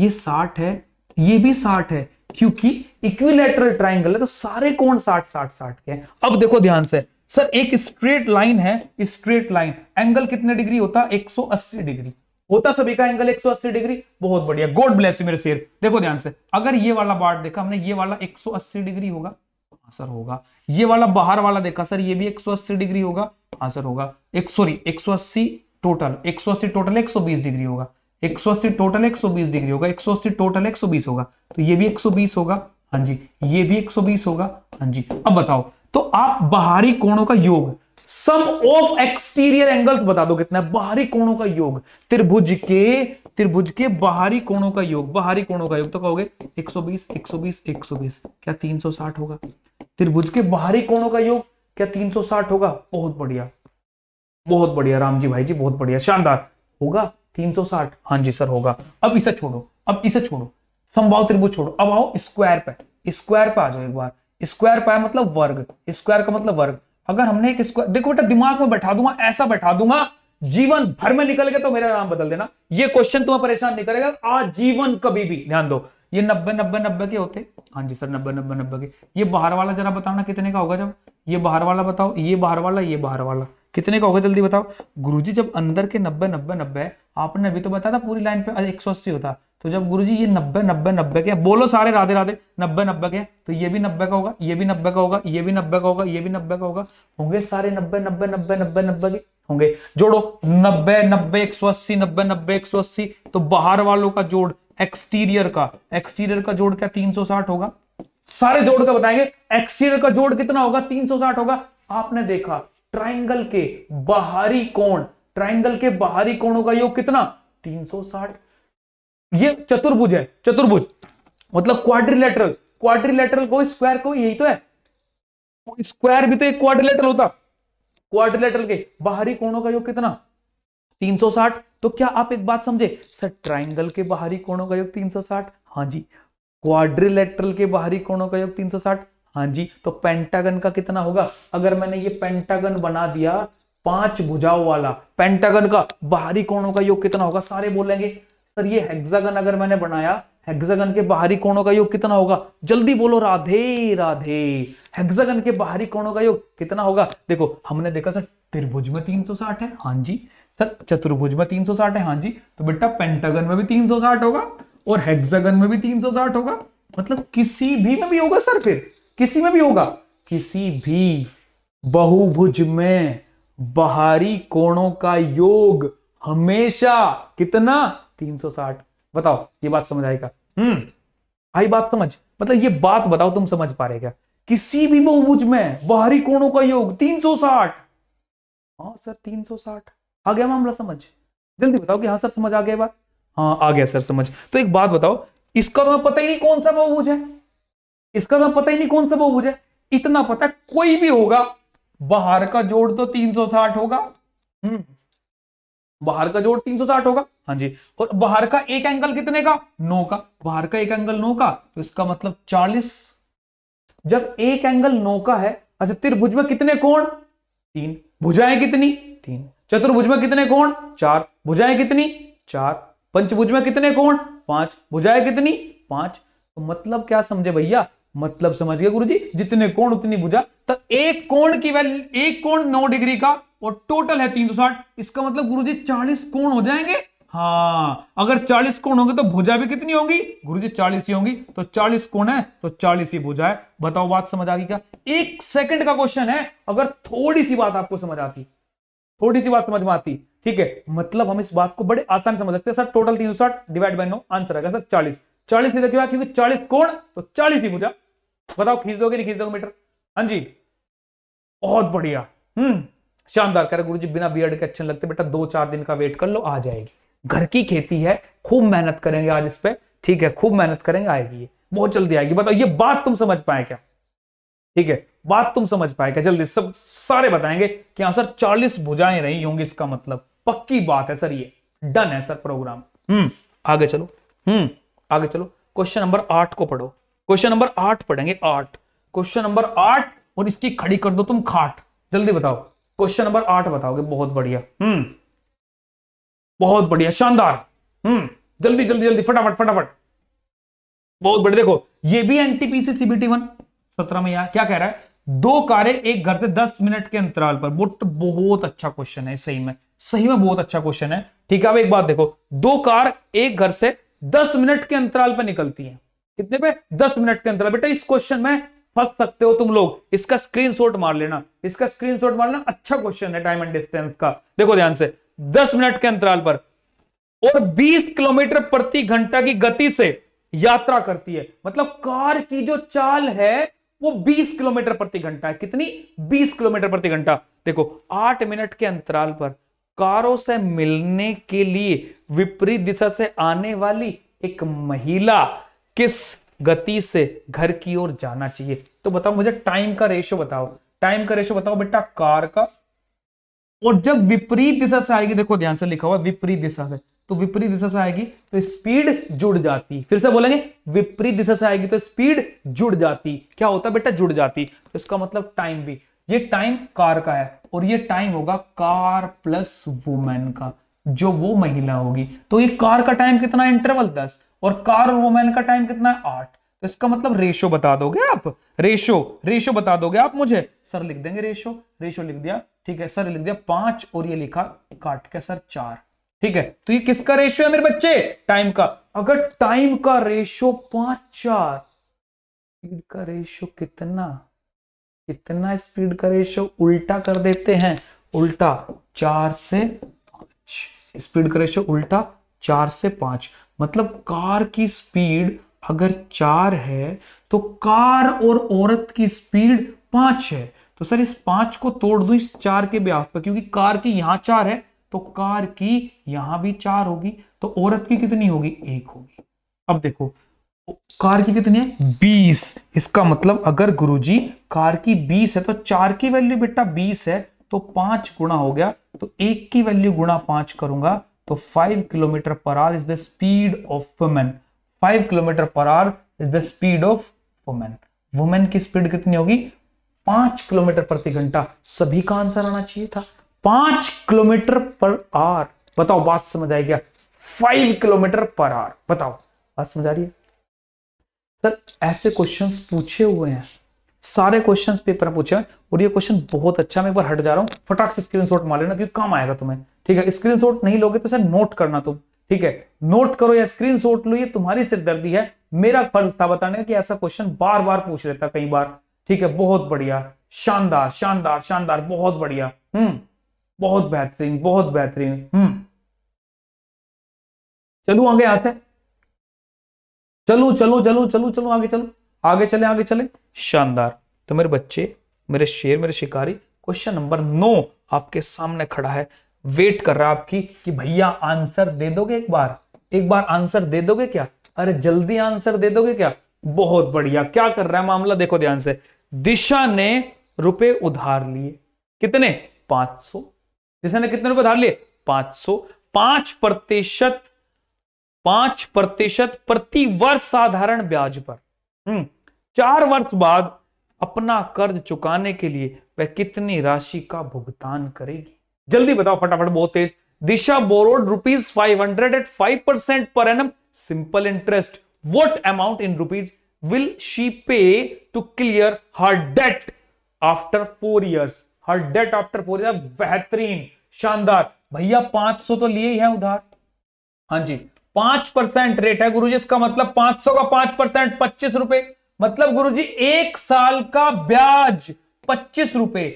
ये साठ है ये भी साठ है क्योंकि इक्विलेटरल ट्राइंगल है तो सारे कोण साठ साठ साठ के हैं अब देखो ध्यान से सर एक स्ट्रेट लाइन है स्ट्रेट लाइन एंगल कितने डिग्री होता है 180 डिग्री होता सभी का एंगल 180 डिग्री बहुत बढ़िया गॉड ब्लेस यू मेरे शेर देखो ध्यान से अगर ये वाला पार्ट देखा हमने ये वाला 180 डिग्री होगा आंसर होगा ये वाला बाहर वाला देखा सर ये भी 180 डिग्री होगा आंसर होगा एक सॉरी 180 टोटल 180 टोटल 120 डिग्री होगा 180 टोटल 120 डिग्री होगा 180 टोटल 120 होगा तो ये भी 120 होगा हाँ जी ये भी 120 होगा हाँ जी अब बताओ तो आप बाहरी कोणों का योग सम ऑफ एक्सटीरियर एंगल्स बता दो कितना है बाहरी कोणों का योग त्रिभुज के त्रिभुज के बाहरी कोणों का योग बाहरी कोणों का योग तो कहोगे 120 120 120 क्या 360 होगा त्रिभुज के बाहरी कोणों का योग क्या 360 होगा बहुत बढ़िया बहुत बढ़िया राम जी भाई जी बहुत बढ़िया शानदार होगा 360 हाँ जी सर होगा अब इसे छोड़ो अब इसे छोड़ो संभाव त्रिभुज छोड़ो अब आओ स्क्वायर पे स्क्वायर पे आ जाओ एक बार स्क्वायर पाया मतलब वर्ग स्क्वायर का मतलब वर्ग अगर हमने एक स्क्वायर देखो बेटा दिमाग में बैठा दूंगा ऐसा बैठा दूंगा जीवन भर में निकल गया तो मेरा नाम बदल देना ये क्वेश्चन तुम्हें परेशान नहीं करेगा आज जीवन कभी भी ध्यान दो ये नब्बे नब्बे नब्बे के होते हाँ जी सर नब्बे नब्बे नब्बे के ये बाहर वाला जरा बताना कितने का होगा जब ये बाहर वाला बताओ ये बाहर वाला ये बाहर वाला कितने का होगा जल्दी बताओ गुरुजी जब अंदर के नब्बे नब्बे नब्बे आपने अभी तो बताया था पूरी लाइन पे एक सौ अस्सी होता तो जब गुरु जी ये नब्बे नब्बे नब्बे के बोलो सारे राधे राधे नब्बे नब्बे के तो ये भी नब्बे का होगा ये भी नब्बे का होगा ये भी नब्बे का होगा ये भी नब्बे का होगा होंगे सारे नब्बे नब्बे नब्बे नब्बे नब्बे के होंगे जोड़ो नब्बे नब्बे एक सौ अस्सी नब्बे नब्बे एक सौ अस्सी तो बाहर वालों का जोड़ एक्सटीरियर का एक्सटीरियर का जोड़ क्या तीन सौ साठ होगा सारे जोड़ का बताएंगे एक्सटीरियर का जोड़ कितना होगा तीन सौ साठ होगा आपने देखा ट्राइंगल के बाहरी कोण ट्राइंगल के बाहरी कोणों का योग कितना तीन सौ साठ ये चतुर्भुज है चतुर्भुज मतलब क्वाड्रिलेटरल क्वाड्रिलेटरल को स्क्वायर को यही तो है स्क्वायर भी तो एक क्वाड्रिलेटरल होता क्वाड्रिलेटरल के बाहरी कोणों का योग कितना 360 तो क्या आप एक बात समझे सर ट्राइंगल के बाहरी कोणों का योग 360 हाँ जी क्वाड्रिलेटरल के बाहरी कोणों का योग 360 हाँ जी तो पेंटागन का कितना होगा अगर मैंने ये पेंटागन बना दिया पांच भुजाओं वाला पेंटागन का बाहरी कोणों का योग कितना होगा सारे बोलेंगे सर ये हेक्सागन अगर मैंने बनाया हेक्सागन के बाहरी कोणों का योग कितना होगा जल्दी बोलो राधे राधे हेक्सागन के बाहरी कोणों का योग कितना होगा देखो हमने देखा सर त्रिभुज में तीन है हाँ जी सर चतुर्भुज में तीन है हाँ जी तो बेटा पेंटागन में भी तीन होगा और हेक्सागन में भी तीन होगा मतलब किसी भी में भी होगा सर फिर किसी में भी होगा किसी भी बहुभुज में बाहरी कोणों का योग हमेशा कितना 360 बताओ ये बात समझ आएगा हम्म आई बात समझ मतलब ये बात बताओ तुम समझ पा रहे क्या किसी भी बहुभुज में बाहरी कोणों का योग 360 सौ साठ हाँ सर 360 आ गया मामला समझ जल्दी बताओ कि हाँ सर समझ आ गया बात हाँ आ गया सर समझ तो एक बात बताओ इसका तो पता ही नहीं कौन सा बहुभुज है इसका तो पता ही नहीं कौन सा बहुभुज है इतना पता है, कोई भी होगा बाहर का जोड़ तो 360 होगा हम्म बाहर का जोड़ 360 होगा हाँ जी और बाहर का एक एंगल कितने का नो का बाहर का एक एंगल नो का तो इसका मतलब चालीस जब एक एंगल नो का है अच्छा त्रिभुज में कितने कोण तीन भुजाएं कितनी तीन चतुर्भुज में कितने कोण चार भुजाएं कितनी चार पंचभुज में कितने कोण पांच भुजाएं कितनी पांच तो मतलब क्या समझे भैया मतलब समझ गए गुरुजी जितने कोण उतनी भुजा तो एक कोण की वैल्यू एक कोण नौ डिग्री का और टोटल है तीन सौ साठ इसका मतलब गुरुजी चालीस कोण हो जाएंगे हाँ अगर चालीस कोण होंगे तो भुजा भी कितनी होगी गुरु जी चालीस ही होंगी तो चालीस कोण है तो चालीस ही भुजा है बताओ बात समझ आ गई क्या एक सेकंड का क्वेश्चन है अगर थोड़ी सी बात आपको समझ आती थोड़ी सी बात समझ में आती ठीक है मतलब हम इस बात को बड़े आसान समझ सकते हैं सर टोटल तीन सौ डिवाइड बाई नो आंसर आएगा सर चालीस चालीस ही देखिए तो क्योंकि चालीस कोण तो चालीस ही भुजा बताओ खींच दोगे नहीं खींच दोगे मीटर हाँ जी बहुत बढ़िया हम्म शानदार कह रहे गुरु जी बिना बियर्ड e के अच्छे लगते बेटा दो चार दिन का वेट कर लो आ जाएगी घर की खेती है खूब मेहनत करेंगे आज इस पर ठीक है खूब मेहनत करेंगे आएगी ये बहुत जल्दी आएगी बताओ ये बात तुम समझ पाए क्या ठीक है बात तुम समझ पाए क्या जल्दी सब सारे बताएंगे कि हाँ सर चालीस भुजाएं रही होंगी इसका मतलब पक्की बात है सर ये डन है सर प्रोग्राम हम्म आगे चलो हम्म आगे चलो क्वेश्चन नंबर आठ को पढ़ो क्वेश्चन नंबर आठ पढ़ेंगे आठ क्वेश्चन नंबर आठ और इसकी खड़ी कर दो तुम खाट जल्दी बताओ क्वेश्चन नंबर आठ बताओगे बहुत बढ़िया हम्म बहुत बढ़िया शानदार हम्म जल्दी जल्दी जल्दी फटाफट फटाफट बहुत बढ़िया देखो ये भी एनटीपीसी सीबीटी वन सत्रह में यार क्या कह रहा है दो कारे एक घर से दस मिनट के अंतराल पर बुट बहुत अच्छा क्वेश्चन है सही में सही में बहुत अच्छा क्वेश्चन है ठीक है अब एक बात देखो दो कार एक घर से दस मिनट के अंतराल पर निकलती है कितने पे दस मिनट के अंतराल बेटा इस क्वेश्चन में फंस सकते हो तुम लोग इसका स्क्रीनशॉट मार लेना इसका स्क्रीनशॉट मार लेना अच्छा क्वेश्चन है टाइम एंड डिस्टेंस का देखो ध्यान से 10 मिनट के अंतराल पर और 20 किलोमीटर प्रति घंटा की गति से यात्रा करती है मतलब कार की जो चाल है वो 20 किलोमीटर प्रति घंटा है कितनी 20 किलोमीटर प्रति घंटा देखो 8 मिनट के अंतराल पर कारों से मिलने के लिए विपरीत दिशा से आने वाली एक महिला किस गति से घर की ओर जाना चाहिए तो बताओ मुझे टाइम का रेशो बताओ टाइम का रेशो बताओ बेटा कार का और जब विपरीत दिशा से आएगी देखो ध्यान से लिखा हुआ विपरीत दिशा से तो विपरीत दिशा से आएगी तो स्पीड जुड़ जाती फिर से बोलेंगे विपरीत दिशा से आएगी तो स्पीड जुड़ जाती क्या होता बेटा जुड़ जाती तो इसका मतलब टाइम भी ये टाइम कार का है और ये टाइम होगा कार प्लस वुमेन का जो वो महिला होगी तो ये कार का टाइम कितना इंटरवल दस और कार और वुमेन का टाइम कितना है आठ तो इसका मतलब रेशो बता दोगे आप रेशो रेशो बता दोगे आप मुझे सर लिख देंगे रेशो रेशो लिख दिया ठीक है सर लिख दिया पांच और ये लिखा काट के सर चार ठीक है तो ये किसका रेशियो है मेरे बच्चे टाइम का अगर टाइम का रेशियो पांच चार स्पीड का रेशियो कितना कितना स्पीड का रेशियो उल्टा कर देते हैं उल्टा चार से पांच स्पीड का रेशियो उल्टा चार से पांच मतलब कार की स्पीड अगर चार है तो कार और औरत की स्पीड पांच है तो सर इस पांच को तोड़ दू इस चार के ब्याह पर क्योंकि कार की यहां चार है तो कार की यहां भी चार होगी तो औरत की कितनी होगी एक होगी अब देखो कार की कितनी है बीस इसका मतलब अगर गुरुजी कार की बीस है तो चार की वैल्यू बेटा बीस है तो पांच गुणा हो गया तो एक की वैल्यू गुणा पांच करूंगा तो five kilometre per hour is the speed of women five kilometre per hour is the speed of women women की स्पीड कितनी होगी पांच किलोमीटर प्रति घंटा सभी का आंसर आना चाहिए था पांच किलोमीटर पर आर बताओ बात समझ आई क्या फाइव किलोमीटर पर आर बताओ बात समझ आ रही है सर ऐसे क्वेश्चंस पूछे हुए हैं सारे क्वेश्चंस पेपर में पूछे हैं और ये क्वेश्चन बहुत अच्छा मैं एक बार हट जा रहा हूं फटाक से स्क्रीन शॉट मार लेना क्योंकि काम आएगा तुम्हें ठीक है स्क्रीन शॉट नहीं लोगे तो सर नोट करना तुम ठीक है नोट करो या स्क्रीन शॉट लो ये तुम्हारी सिरदर्दी है मेरा फर्ज था बताने का कि ऐसा क्वेश्चन बार बार पूछ लेता कई बार ठीक है बहुत बढ़िया शानदार शानदार शानदार बहुत बढ़िया हम्म बहुत बेहतरीन बहुत बेहतरीन हम्म चलू आगे यहां से चलो चलो चलो चलो चलो आगे चलो आगे चले आगे चले शानदार तो मेरे बच्चे मेरे शेर मेरे शिकारी क्वेश्चन नंबर नौ आपके सामने खड़ा है वेट कर रहा है आपकी कि भैया आंसर दे दोगे एक बार एक बार आंसर दे दोगे क्या अरे जल्दी आंसर दे दोगे क्या बहुत बढ़िया क्या कर रहा है मामला देखो ध्यान से दिशा ने रुपए उधार लिए कितने 500 दिशा ने कितने रुपए उधार लिए 500 पांच प्रतिशत पांच प्रतिशत प्रति वर्ष साधारण ब्याज पर हम्म चार वर्ष बाद अपना कर्ज चुकाने के लिए वह कितनी राशि का भुगतान करेगी जल्दी बताओ फटाफट बहुत तेज Disha borrowed rupees five hundred at five percent per annum simple interest what amount in rupees will she pay to clear her debt after four years her debt after four year बेहतरीन शानदार भैया 500 तो लिए ही है उधार हाँ जी पांच परसेंट रेट है गुरुजी इसका मतलब 500 का पांच परसेंट पच्चीस रुपए मतलब गुरुजी एक साल का ब्याज पच्चीस रुपए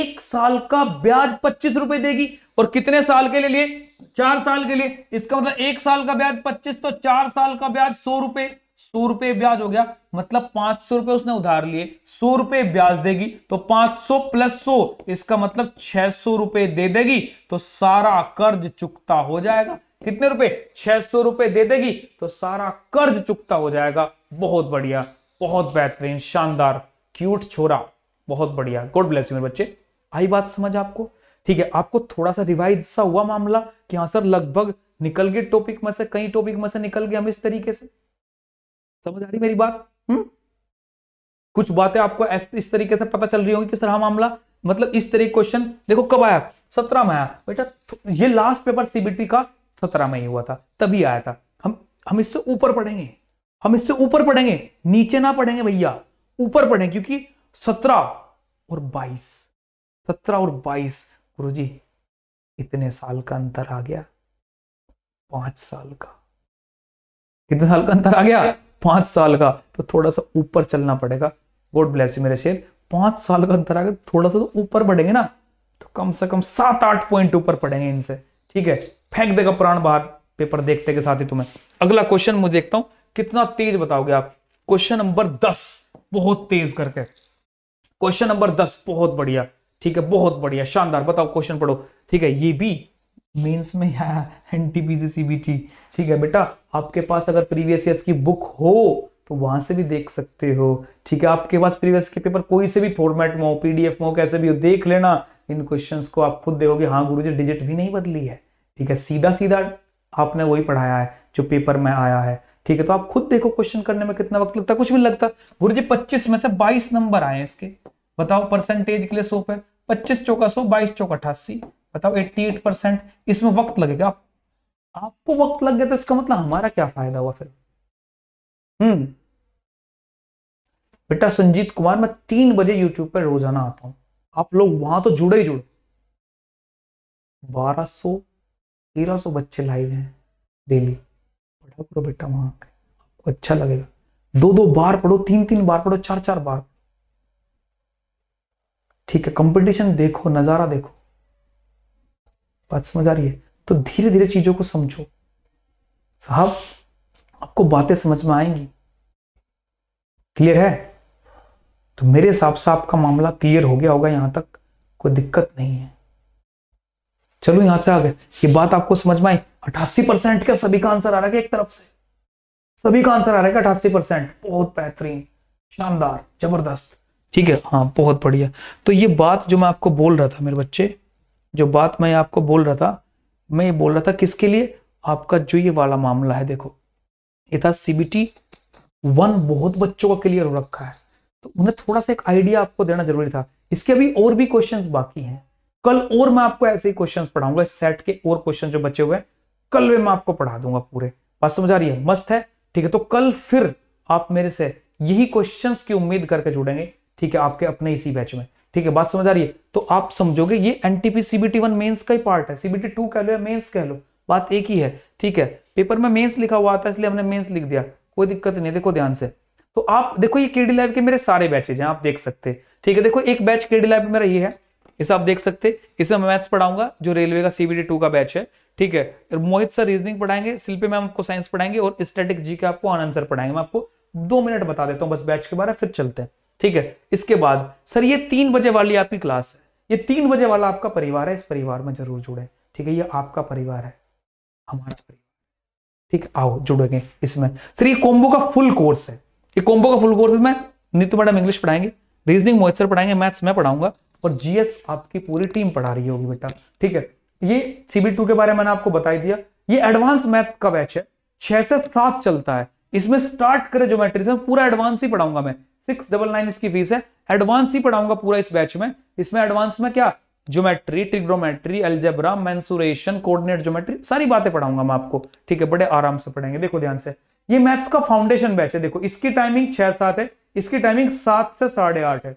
एक साल का ब्याज पच्चीस रुपए देगी और कितने साल के लिए लिए चार साल के लिए इसका मतलब एक साल का ब्याज पच्चीस तो चार साल का ब्याज सौ रुपए सौ रुपए ब्याज हो गया मतलब पांच सौ रुपए उसने उधार लिए सौ रुपए ब्याज देगी तो पांच सौ प्लस सौ इसका मतलब छह सौ रुपए दे देगी तो सारा कर्ज चुकता हो जाएगा कितने रुपए छह सौ रुपए दे देगी तो सारा कर्ज चुकता हो जाएगा बहुत बढ़िया बहुत बेहतरीन शानदार क्यूट छोरा बहुत बढ़िया गुड ब्लेस यू मेरे बच्चे आई बात समझ आपको ठीक है आपको थोड़ा सा रिवाइज सा हुआ मामला कि हाँ सर लगभग निकल गए टॉपिक में से कई टॉपिक में से निकल गए हम इस तरीके से समझ आ रही मेरी बात हुँ? हम्म? कुछ बातें आपको इस तरीके से पता चल रही होंगी कि सर हाँ मामला मतलब इस तरीके क्वेश्चन देखो कब आया सत्रह में आया बेटा तो ये लास्ट पेपर सीबीटी का सत्रह में ही हुआ था तभी आया था हम हम इससे ऊपर पढ़ेंगे हम इससे ऊपर पढ़ेंगे नीचे ना पढ़ेंगे भैया ऊपर पढ़ेंगे क्योंकि सत्रह और बाईस सत्रह और बाईस गुरु जी इतने साल का अंतर आ गया पांच साल का कितने साल का अंतर आ गया पांच साल का तो थोड़ा सा ऊपर चलना पड़ेगा गॉड ब्लेस यू मेरे शेर पांच साल का अंतर आगे थोड़ा सा तो ऊपर बढ़ेंगे ना तो कम से कम सात आठ पॉइंट ऊपर पड़ेंगे इनसे ठीक है फेंक देगा प्राण बाहर पेपर देखते के साथ ही तुम्हें अगला क्वेश्चन मुझे देखता हूं कितना तेज बताओगे आप क्वेश्चन नंबर दस बहुत तेज करके क्वेश्चन नंबर दस बहुत बढ़िया ठीक है बहुत बढ़िया शानदार बताओ क्वेश्चन पढ़ो ठीक है ये भी मेंस में N T P C C ठीक है बेटा आपके पास अगर प्रीवियस ईयर की बुक हो तो वहां से भी देख सकते हो ठीक है आपके पास प्रीवियस के पेपर कोई से भी फॉर्मेट में हो पीडीएफ में हो कैसे भी हो देख लेना इन क्वेश्चंस को आप खुद देखोगे हाँ गुरु जी डिजिट भी नहीं बदली है ठीक है सीधा सीधा आपने वही पढ़ाया है जो पेपर में आया है ठीक है तो आप खुद देखो क्वेश्चन करने में कितना वक्त लगता है कुछ भी लगता गुरु जी पच्चीस में से बाईस नंबर आए इसके बताओ परसेंटेज के लिए सो पे पच्चीस चौका सो बाईस चौक अठासी बताओ 88 परसेंट इसमें वक्त लगेगा आप, आपको वक्त लग गया तो इसका मतलब हमारा क्या फायदा हुआ फिर हम्म बेटा संजीत कुमार मैं तीन बजे यूट्यूब पर रोजाना आता हूं आप लोग वहां तो जुड़े ही जुड़े 1200 1300 बच्चे लाइव हैं डेली पढ़ा करो बेटा वहां आपको अच्छा लगेगा दो दो बार पढ़ो तीन तीन बार पढ़ो चार चार बार ठीक है कंपटीशन देखो नजारा देखो बात समझ आ रही है तो धीरे धीरे चीज़ों को समझो साहब आपको बातें समझ में आएंगी क्लियर है तो मेरे हिसाब से आपका मामला क्लियर हो गया होगा यहां तक कोई दिक्कत नहीं है चलो यहां से आ गए ये बात आपको समझ में आई अठासी परसेंट का सभी का आंसर आ रहा है एक तरफ से सभी का आंसर आ रहा है अठासी परसेंट बहुत बेहतरीन शानदार जबरदस्त ठीक है हाँ बहुत बढ़िया तो ये बात जो मैं आपको बोल रहा था मेरे बच्चे जो बात मैं आपको बोल रहा था मैं ये बोल रहा था किसके लिए आपका जो ये वाला मामला है देखो ये था सीबीटी वन बहुत बच्चों का क्लियर हो रखा है तो उन्हें थोड़ा सा एक आइडिया आपको देना जरूरी था इसके अभी और भी क्वेश्चंस बाकी हैं कल और मैं आपको ऐसे ही क्वेश्चंस पढ़ाऊंगा इस सेट के और क्वेश्चन जो बचे हुए हैं कल वे मैं आपको पढ़ा दूंगा पूरे बात समझ आ रही है मस्त है ठीक है तो कल फिर आप मेरे से यही क्वेश्चन की उम्मीद करके जुड़ेंगे ठीक है आपके अपने इसी बैच में ठीक है बात समझ आ रही है तो आप समझोगे ये एनटीपी सीबीटी वन मेन्स का ही पार्ट है सीबीटी टू कह लो या मेन्स कह लो बात एक ही है ठीक है पेपर में मेन्स लिखा हुआ था इसलिए हमने मेन्स लिख दिया कोई दिक्कत नहीं देखो ध्यान से तो आप देखो ये केडी लाइव के मेरे सारे बैचेज हैं आप देख सकते हैं ठीक है देखो एक बैच केडी लाइव मेरा ये है इसे आप देख सकते इसे मैं मैथ्स पढ़ाऊंगा जो रेलवे का सीबीटी टू का बैच है ठीक है मोहित सर रीजनिंग पढ़ाएंगे शिल्पी मैम आपको साइंस पढ़ाएंगे और स्टेटिक जी के आपको आंसर पढ़ाएंगे मैं आपको दो मिनट बता देता हूँ बस बैच के बारे में फिर चलते हैं ठीक है इसके बाद सर ये तीन बजे वाली आपकी क्लास है ये तीन बजे वाला आपका परिवार है इस परिवार में जरूर जुड़े ठीक है ये आपका परिवार है हमारा परिवार ठीक आओ जुड़ेंगे इसमें सर ये कोम्बो का फुल कोर्स है ये कोम्बो का फुल कोर्स में नित्य मैडम इंग्लिश पढ़ाएंगे रीजनिंग मोहित पढ़ाएंगे मैथ्स मैं पढ़ाऊंगा और जीएस आपकी पूरी टीम पढ़ा रही होगी बेटा ठीक है ये सीबी के बारे में मैंने आपको बताई दिया ये एडवांस मैथ्स का बैच है छह से सात चलता है इसमें स्टार्ट करे ज्योमेट्री से पूरा एडवांस ही पढ़ाऊंगा मैं सिक्स डबल नाइन इसकी फीस है एडवांस ही पढ़ाऊंगा पूरा इस बैच में इसमें एडवांस में क्या geometry trigonometry algebra mensuration coordinate geometry सारी बातें पढ़ाऊंगा मैं आपको ठीक है बड़े आराम से पढ़ेंगे देखो ध्यान से ये मैथ्स का फाउंडेशन बैच है देखो इसकी टाइमिंग छह सात है इसकी टाइमिंग सात से साढ़े आठ है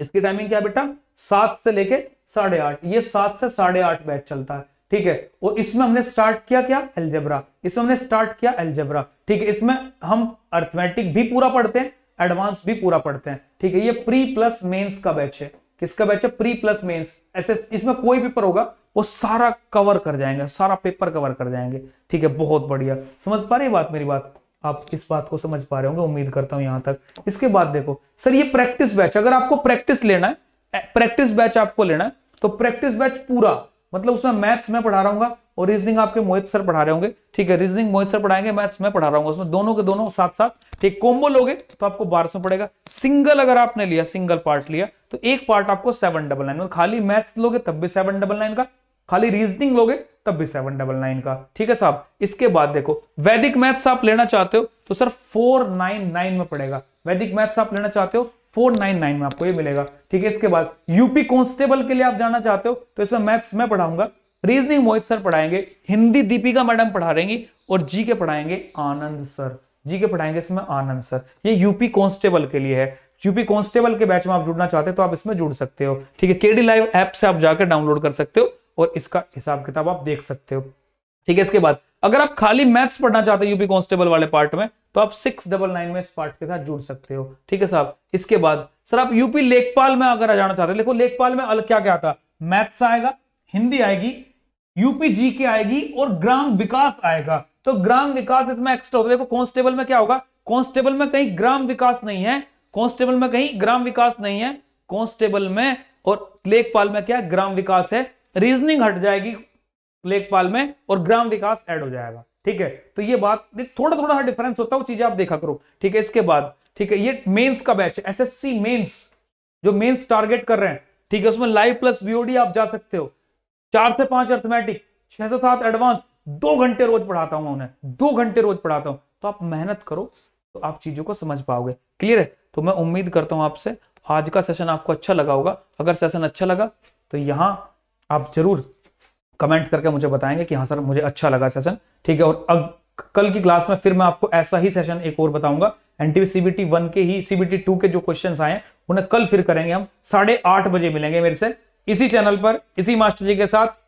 इसकी टाइमिंग क्या बेटा सात से लेके साढ़े आठ ये सात से साढ़े आठ बैच चलता है ठीक है और इसमें हमने स्टार्ट किया क्या एल्जेब्रा इसमें हमने स्टार्ट किया एल्जेब्रा ठीक है इसमें हम अर्थमेटिक भी पूरा पढ़ते हैं एडवांस भी पूरा पढ़ते हैं ठीक है ये प्री प्लस मेंस का बैच है किसका बैच है प्री प्लस मेंस ऐसे इसमें कोई पेपर होगा वो सारा कवर कर जाएंगे सारा पेपर कवर कर जाएंगे ठीक है बहुत बढ़िया समझ पा रहे बात मेरी बात आप इस बात को समझ पा रहे होंगे उम्मीद करता हूं यहां तक इसके बाद देखो सर ये प्रैक्टिस बैच अगर आपको प्रैक्टिस लेना है प्रैक्टिस बैच आपको लेना है तो प्रैक्टिस बैच पूरा मतलब उसमें मैथ्स में पढ़ा रहा हूँ और रीजनिंग आपके मोहित सर पढ़ा रहे होंगे ठीक है रीजनिंग मोहित सर पढ़ाएंगे मैथ्स में पढ़ा रहा हूँ उसमें दोनों के दोनों साथ साथ ठीक कोम्बो लोगे तो आपको बारह सौ पड़ेगा सिंगल अगर आपने लिया सिंगल पार्ट लिया तो एक पार्ट आपको सेवन डबल नाइन खाली मैथ्स लोगे तब भी सेवन डबल नाइन का खाली रीजनिंग लोगे तब भी सेवन डबल नाइन का ठीक है साहब इसके बाद देखो वैदिक मैथ्स आप लेना चाहते हो तो सर फोर नाइन नाइन में पड़ेगा वैदिक मैथ्स आप लेना चाहते हो 499 में आपको ये मिलेगा ठीक है इसके बाद यूपी कॉन्स्टेबल के लिए आप जाना चाहते हो तो इसमें मैथ्स में पढ़ाऊंगा रीजनिंग मोहित सर पढ़ाएंगे हिंदी दीपिका मैडम पढ़ा रहेंगी और जी के पढ़ाएंगे आनंद सर जी के पढ़ाएंगे इसमें आनंद सर ये यूपी कॉन्स्टेबल के लिए है यूपी कॉन्स्टेबल के बैच में आप जुड़ना चाहते हो तो आप इसमें जुड़ सकते हो ठीक है केडी लाइव ऐप से आप जाकर डाउनलोड कर सकते हो और इसका हिसाब किताब आप देख सकते हो ठीक है इसके बाद अगर आप खाली मैथ्स पढ़ना चाहते हो यूपी कॉन्स्टेबल वाले पार्ट में तो आप सिक्स डबल नाइन में स्पार्ट के साथ जुड़ सकते हो ठीक है साहब इसके बाद सर आप यूपी लेखपाल में अगर जाना चाहते हो देखो लेखपाल में क्या क्या आता मैथ्स आएगा हिंदी आएगी यूपी जी के आएगी और ग्राम विकास आएगा तो ग्राम विकास इसमें एक्स्ट्रा होता है देखो कॉन्स्टेबल में क्या होगा कॉन्स्टेबल में कहीं ग्राम विकास नहीं है कॉन्स्टेबल में कहीं ग्राम विकास नहीं है कॉन्स्टेबल में और लेखपाल में क्या ग्राम विकास है रीजनिंग हट जाएगी लेखपाल में और ग्राम विकास एड हो जाएगा ठीक है तो ये बात थोड़ा थोड़ा सा डिफरेंस होता है वो चीजें आप देखा करो ठीक है इसके बाद ठीक है ये मेंस का बैच है एसएससी मेंस जो मेंस टारगेट कर रहे हैं ठीक है उसमें लाइव प्लस वीओडी आप जा सकते हो चार से पांच अर्थमेटिक छह से सात एडवांस दो घंटे रोज पढ़ाता हूं उन्हें दो घंटे रोज पढ़ाता हूं तो आप मेहनत करो तो आप चीजों को समझ पाओगे क्लियर है तो मैं उम्मीद करता हूं आपसे आज का सेशन आपको अच्छा लगा होगा अगर सेशन अच्छा लगा तो यहां आप जरूर कमेंट करके मुझे बताएंगे कि हाँ सर मुझे अच्छा लगा सेशन ठीक है और अब कल की क्लास में फिर मैं आपको ऐसा ही सेशन एक और बताऊंगा एनटीवी सीबीटी वन के ही सीबीटी टू के जो क्वेश्चन आए उन्हें कल फिर करेंगे हम साढ़े आठ बजे मिलेंगे मेरे से इसी चैनल पर इसी मास्टर जी के साथ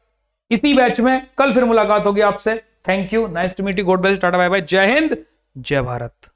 इसी बैच में कल फिर मुलाकात होगी आपसे thank you nice to meet you God bless tata bye bye जय हिंद जय भारत